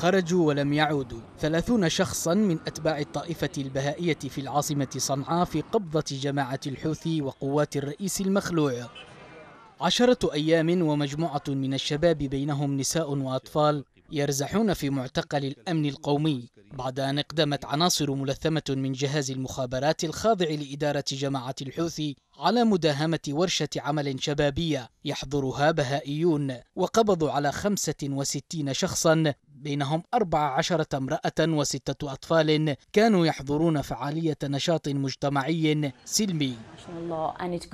خرجوا ولم يعودوا ثلاثون شخصا من أتباع الطائفة البهائية في العاصمة صنعاء في قبضة جماعة الحوثي وقوات الرئيس المخلوع عشرة أيام ومجموعة من الشباب بينهم نساء وأطفال يرزحون في معتقل الأمن القومي بعد أن اقدمت عناصر ملثمة من جهاز المخابرات الخاضع لإدارة جماعة الحوثي على مداهمة ورشة عمل شبابية يحضرها بهائيون وقبضوا على 65 شخصا بينهم أربع عشرة امرأة وستة أطفال كانوا يحضرون فعالية نشاط مجتمعي سلمي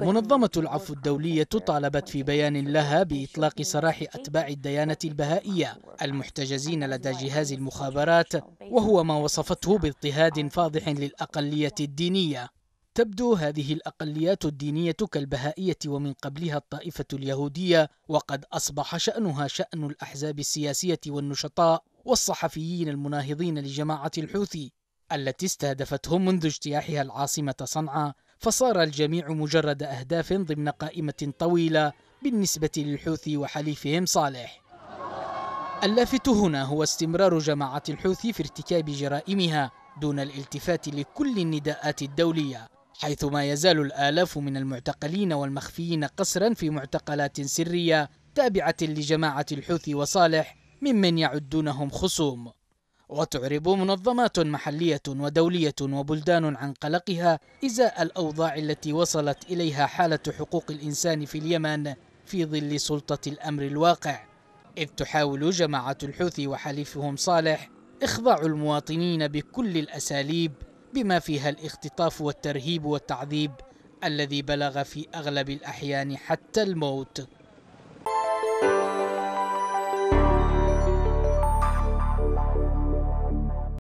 منظمة العفو الدولية طالبت في بيان لها بإطلاق سراح أتباع الديانة البهائية المحتجزين لدى جهاز المخابرات وهو ما وصفته باضطهاد فاضح للأقلية الدينية تبدو هذه الأقليات الدينية كالبهائية ومن قبلها الطائفة اليهودية وقد أصبح شأنها شأن الأحزاب السياسية والنشطاء والصحفيين المناهضين لجماعة الحوثي التي استهدفتهم منذ اجتياحها العاصمة صنعاء فصار الجميع مجرد أهداف ضمن قائمة طويلة بالنسبة للحوثي وحليفهم صالح اللافت هنا هو استمرار جماعة الحوثي في ارتكاب جرائمها دون الالتفات لكل النداءات الدولية حيث ما يزال الآلاف من المعتقلين والمخفيين قسرا في معتقلات سرية تابعة لجماعة الحوثي وصالح ممن يعدونهم خصوم وتعرب منظمات محلية ودولية وبلدان عن قلقها إزاء الأوضاع التي وصلت إليها حالة حقوق الإنسان في اليمن في ظل سلطة الأمر الواقع إذ تحاول جماعة الحوثي وحليفهم صالح إخضاع المواطنين بكل الأساليب بما فيها الاختطاف والترهيب والتعذيب الذي بلغ في اغلب الاحيان حتى الموت